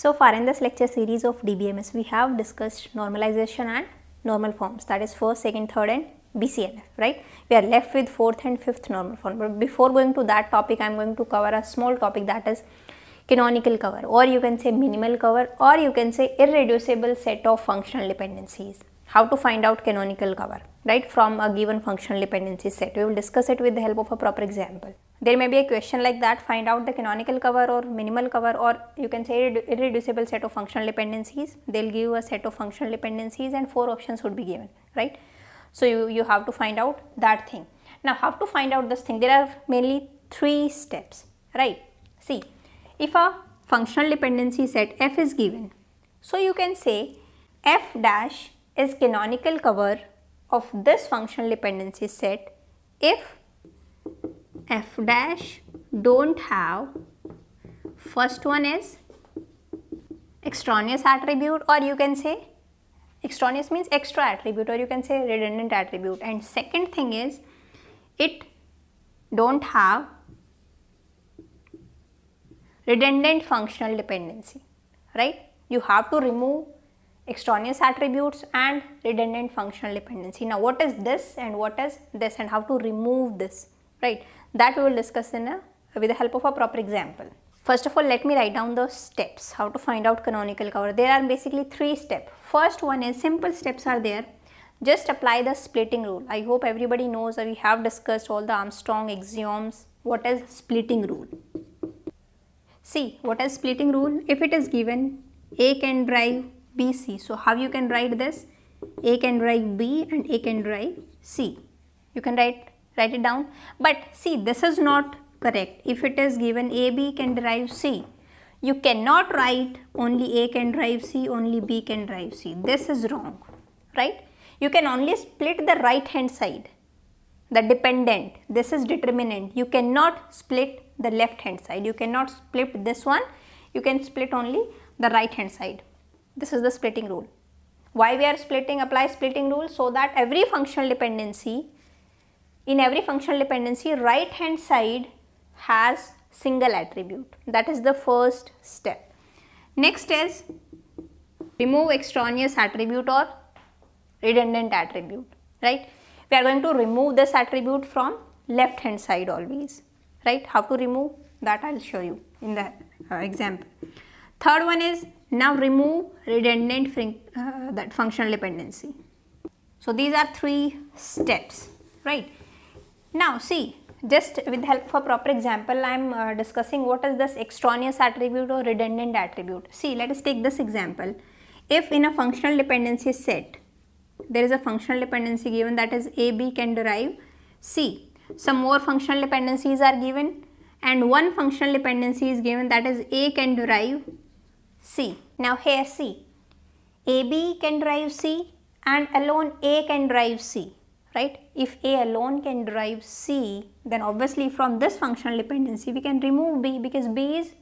So far in this lecture series of DBMS, we have discussed normalization and normal forms that is first, second, third and BCNF, right? We are left with fourth and fifth normal form. But before going to that topic, I am going to cover a small topic that is canonical cover or you can say minimal cover or you can say irreducible set of functional dependencies how to find out canonical cover right from a given functional dependency set we will discuss it with the help of a proper example there may be a question like that find out the canonical cover or minimal cover or you can say irreducible set of functional dependencies they'll give a set of functional dependencies and four options would be given right so you, you have to find out that thing now how to find out this thing there are mainly three steps right see if a functional dependency set f is given so you can say f dash is canonical cover of this functional dependency set if f dash don't have first one is extraneous attribute or you can say extraneous means extra attribute or you can say redundant attribute and second thing is it don't have redundant functional dependency right you have to remove extraneous attributes and redundant functional dependency. Now what is this and what is this and how to remove this, right? That we will discuss in a, with the help of a proper example. First of all, let me write down the steps, how to find out canonical cover. There are basically three steps. First one is simple steps are there. Just apply the splitting rule. I hope everybody knows that we have discussed all the Armstrong axioms. What is splitting rule? See, what is splitting rule? If it is given, A can drive BC. So how you can write this? A can write B and A can write C. You can write write it down. But see this is not correct. If it is given AB can derive C. You cannot write only A can derive C, only B can derive C. This is wrong, right? You can only split the right hand side, the dependent. This is determinant. You cannot split the left hand side. You cannot split this one. You can split only the right hand side. This is the splitting rule. Why we are splitting? Apply splitting rule so that every functional dependency, in every functional dependency, right hand side has single attribute. That is the first step. Next is remove extraneous attribute or redundant attribute, right? We are going to remove this attribute from left hand side always, right? How to remove that I will show you in the uh, example. Third one is now remove redundant uh, that functional dependency. So these are three steps, right? Now see, just with help of proper example, I am uh, discussing what is this extraneous attribute or redundant attribute. See, let us take this example. If in a functional dependency set, there is a functional dependency given that is A, B can derive C. Some more functional dependencies are given and one functional dependency is given that is A can derive C. Now here C. AB can drive C and alone A can drive C, right? If A alone can drive C, then obviously from this functional dependency, we can remove B because B is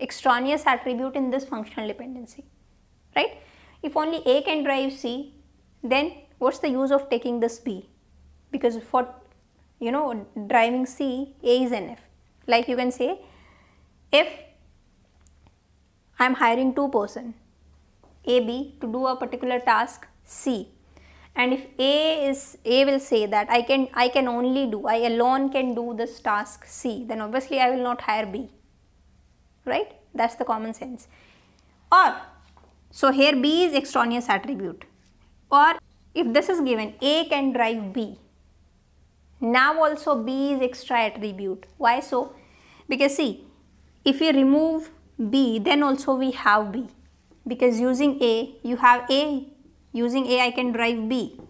extraneous attribute in this functional dependency, right? If only A can drive C, then what's the use of taking this B? Because for, you know, driving C, A is NF. Like you can say, if I am hiring two person AB to do a particular task C and if A is A will say that I can I can only do I alone can do this task C then obviously I will not hire B right that's the common sense or so here B is extraneous attribute or if this is given A can drive B now also B is extra attribute why so because see if we remove B, then also we have B. Because using A, you have A. Using A, I can drive B.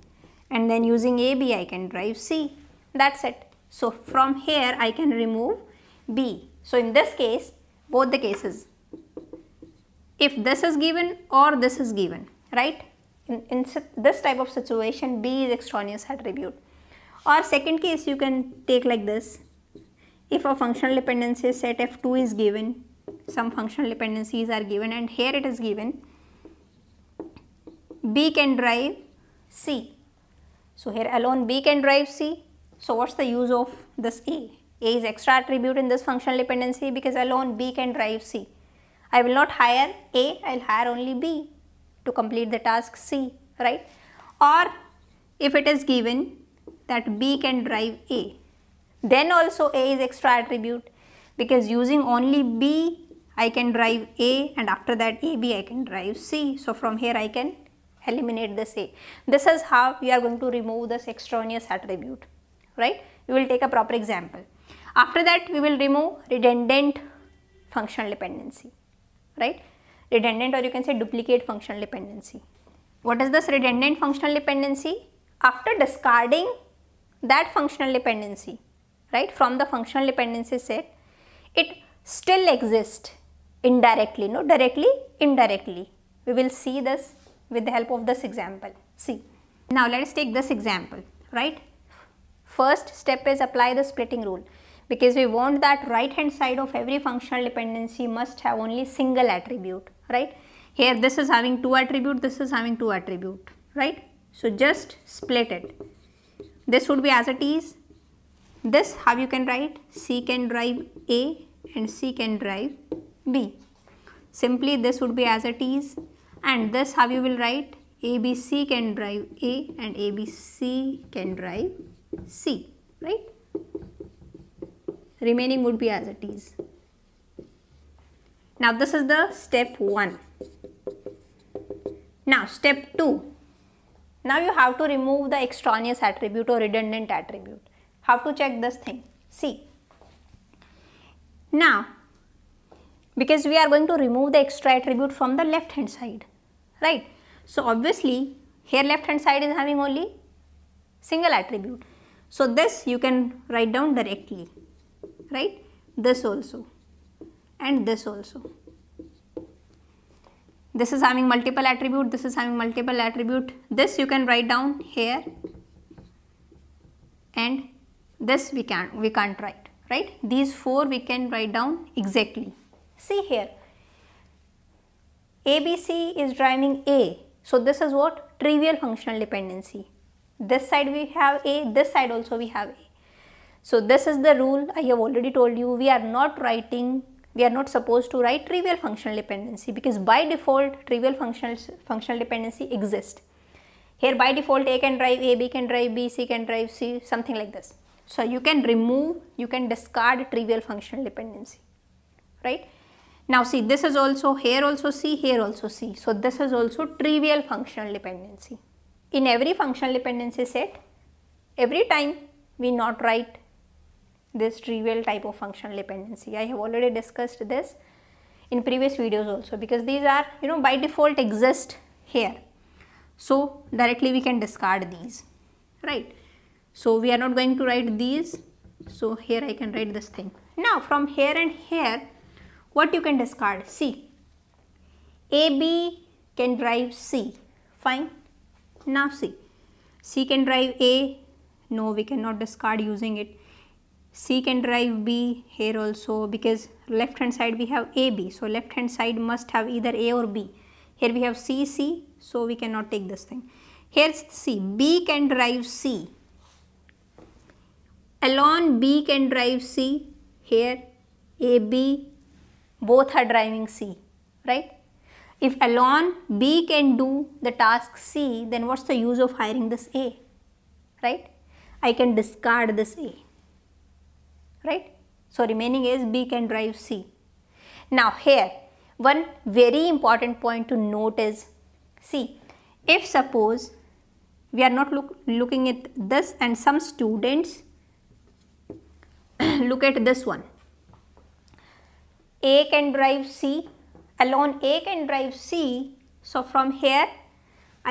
And then using AB, I can drive C. That's it. So, from here, I can remove B. So, in this case, both the cases, if this is given or this is given, right? In, in this type of situation, B is extraneous attribute. Or second case, you can take like this. If a functional dependency set F2 is given some functional dependencies are given and here it is given B can drive C. So here alone B can drive C. So what's the use of this A? A is extra attribute in this functional dependency because alone B can drive C. I will not hire A, I will hire only B to complete the task C, right? Or if it is given that B can drive A, then also A is extra attribute because using only B I can drive A and after that AB I can drive C. So, from here I can eliminate this A. This is how we are going to remove this extraneous attribute, right. We will take a proper example. After that we will remove redundant functional dependency, right. Redundant or you can say duplicate functional dependency. What is this redundant functional dependency? After discarding that functional dependency, right, from the functional dependency set, it still exists indirectly no directly indirectly we will see this with the help of this example see now let us take this example right first step is apply the splitting rule because we want that right hand side of every functional dependency must have only single attribute right here this is having two attribute this is having two attribute right so just split it this would be as it is this how you can write c can drive a and c can drive B. Simply this would be as it is and this how you will write ABC can drive A and ABC can drive C right. Remaining would be as it is. Now this is the step 1. Now step 2. Now you have to remove the extraneous attribute or redundant attribute. How to check this thing? See. Now because we are going to remove the extra attribute from the left hand side, right. So, obviously here left hand side is having only single attribute. So, this you can write down directly, right, this also and this also. This is having multiple attribute, this is having multiple attribute, this you can write down here and this we can't, we can't write, right. These four we can write down exactly. See here, ABC is driving A. So this is what? Trivial functional dependency. This side we have A, this side also we have A. So this is the rule I have already told you we are not writing we are not supposed to write trivial functional dependency because by default trivial functional functional dependency exists. Here by default A can drive A, B can drive B, C can drive C something like this. So you can remove you can discard trivial functional dependency right. Now see this is also here also C here also C. So this is also trivial functional dependency. In every functional dependency set every time we not write this trivial type of functional dependency. I have already discussed this in previous videos also because these are you know by default exist here. So directly we can discard these right. So we are not going to write these. So here I can write this thing. Now from here and here what you can discard? C. AB can drive C. Fine. Now C. C can drive A. No, we cannot discard using it. C can drive B here also because left hand side we have AB. So, left hand side must have either A or B. Here we have C, C. So, we cannot take this thing. Here's C. B can drive C. Alone B can drive C. Here AB both are driving C, right? If alone B can do the task C, then what's the use of hiring this A, right? I can discard this A, right? So remaining is B can drive C. Now here, one very important point to note is, see, if suppose we are not look, looking at this and some students look at this one, a can drive C. Alone A can drive C. So from here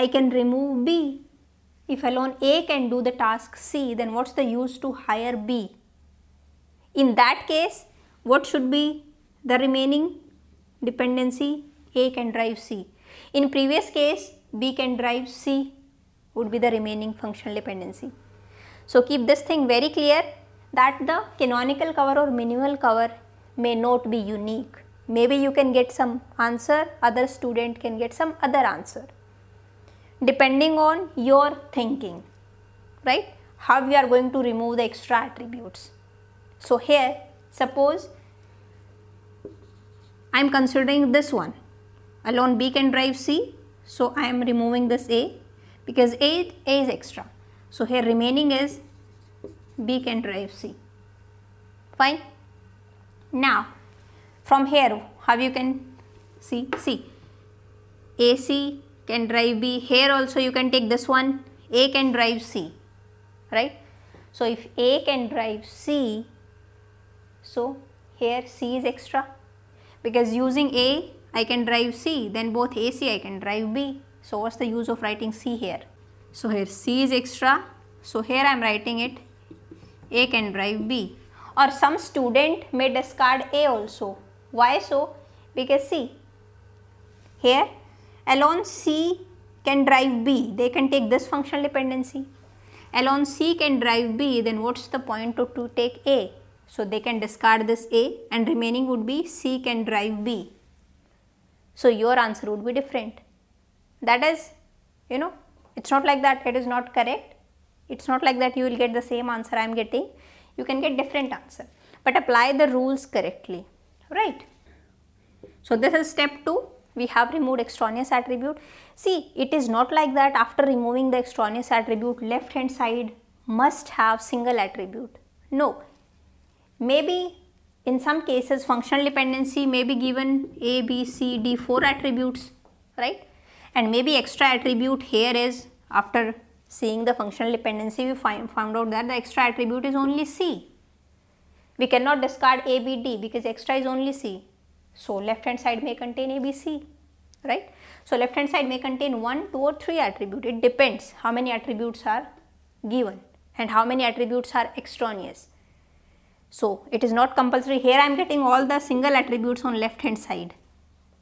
I can remove B. If alone A can do the task C then what's the use to hire B? In that case what should be the remaining dependency? A can drive C. In previous case B can drive C would be the remaining functional dependency. So keep this thing very clear that the canonical cover or minimal cover may not be unique. Maybe you can get some answer, other student can get some other answer. Depending on your thinking, right? How we are going to remove the extra attributes. So here, suppose I am considering this one. Alone B can drive C. So I am removing this A because A, A is extra. So here remaining is B can drive C. Fine. Now, from here, how you can see? See, AC can drive B. Here also you can take this one. A can drive C, right? So, if A can drive C, so here C is extra because using A I can drive C then both AC I can drive B. So, what's the use of writing C here? So, here C is extra. So, here I am writing it A can drive B or some student may discard A also. Why so? Because see, here alone C can drive B. They can take this functional dependency. Alone C can drive B, then what's the point to, to take A? So, they can discard this A and remaining would be C can drive B. So, your answer would be different. That is, you know, it's not like that it is not correct. It's not like that you will get the same answer I am getting you can get different answer but apply the rules correctly right. So, this is step 2 we have removed extraneous attribute. See it is not like that after removing the extraneous attribute left hand side must have single attribute. No, maybe in some cases functional dependency may be given A, B, C, D 4 attributes right and maybe extra attribute here is after Seeing the functional dependency, we find, found out that the extra attribute is only C. We cannot discard ABD because extra is only C. So, left hand side may contain ABC, right. So, left hand side may contain 1, 2 or 3 attribute. It depends how many attributes are given and how many attributes are extraneous. So, it is not compulsory. Here I am getting all the single attributes on left hand side.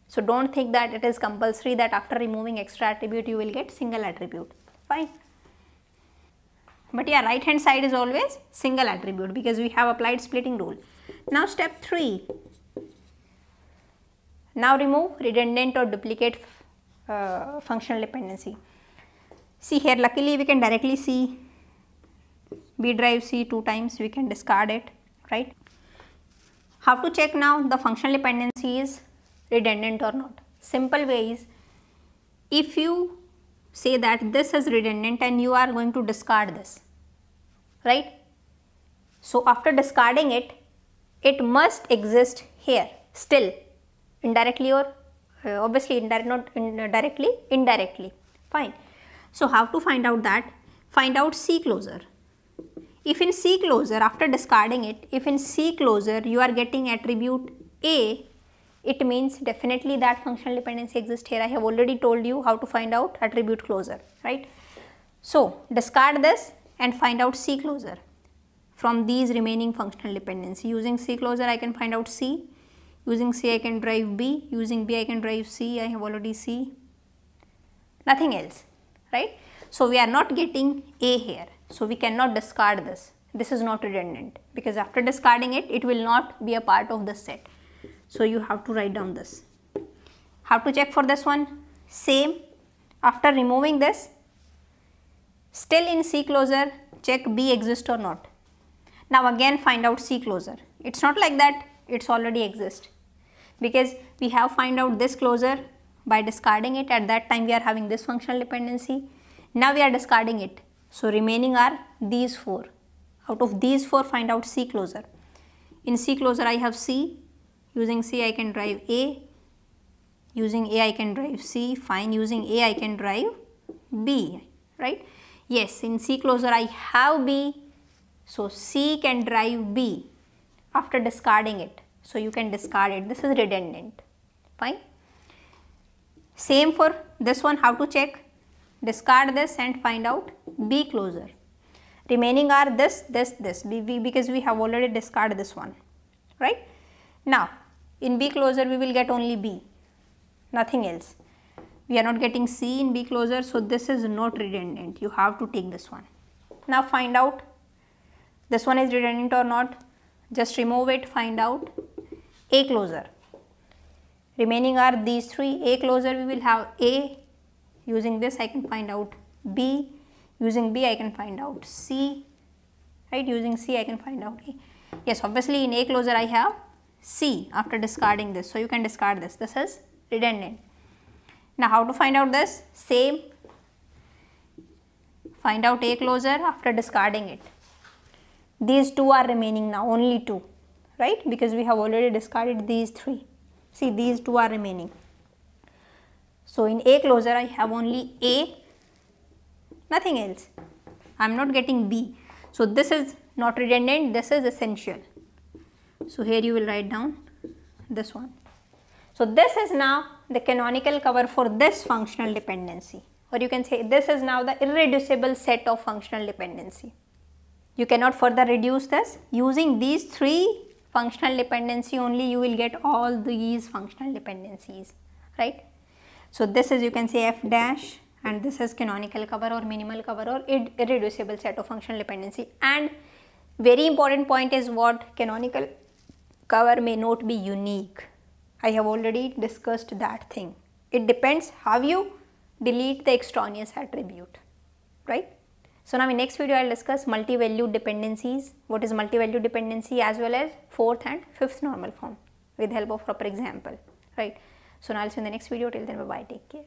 So, do not think that it is compulsory that after removing extra attribute you will get single attribute. Fine. But yeah, right hand side is always single attribute because we have applied splitting rule. Now step 3. Now remove redundant or duplicate uh, functional dependency. See here luckily we can directly see B drive C two times we can discard it right. How to check now the functional dependency is redundant or not. Simple way is if you say that this is redundant and you are going to discard this, right? So after discarding it, it must exist here still indirectly or uh, obviously indirect not indirectly uh, indirectly fine so how to find out that find out c closure if in c closure after discarding it if in c closure you are getting attribute a it means definitely that functional dependency exists here. I have already told you how to find out attribute closure, right? So discard this and find out C closure from these remaining functional dependency. Using C closure, I can find out C. Using C, I can drive B. Using B, I can drive C. I have already C. Nothing else, right? So we are not getting A here. So we cannot discard this. This is not redundant because after discarding it, it will not be a part of the set. So you have to write down this. Have to check for this one. Same. After removing this, still in C closure, check B exists or not. Now again find out C closure. It's not like that, it's already exist. Because we have find out this closure by discarding it. At that time we are having this functional dependency. Now we are discarding it. So remaining are these four. Out of these four find out C closure. In C closure I have C, Using C I can drive A. Using A I can drive C. Fine. Using A I can drive B. Right. Yes, in C closure I have B. So C can drive B after discarding it. So you can discard it. This is redundant. Fine. Same for this one. How to check? Discard this and find out B closure. Remaining are this, this, this. B because we have already discarded this one. Right. Now in B closure we will get only B, nothing else. We are not getting C in B closure, so this is not redundant. You have to take this one. Now find out this one is redundant or not. Just remove it, find out A closure. Remaining are these three. A closure we will have A. Using this I can find out B. Using B I can find out C. Right, using C I can find out A. Yes, obviously in A closure I have C after discarding this. So, you can discard this. This is redundant. Now, how to find out this? Same. Find out A closure after discarding it. These two are remaining now, only two, right? Because we have already discarded these three. See, these two are remaining. So, in A closure, I have only A, nothing else. I am not getting B. So, this is not redundant, this is essential. So here you will write down this one. So this is now the canonical cover for this functional dependency or you can say this is now the irreducible set of functional dependency. You cannot further reduce this. Using these three functional dependency only you will get all these functional dependencies, right. So this is you can say f dash and this is canonical cover or minimal cover or irreducible set of functional dependency and very important point is what canonical cover may not be unique. I have already discussed that thing. It depends how you delete the extraneous attribute, right? So now in next video I will discuss multi-value dependencies, what is multi-value dependency as well as fourth and fifth normal form with help of proper example, right? So now I'll see you in the next video till then bye bye take care.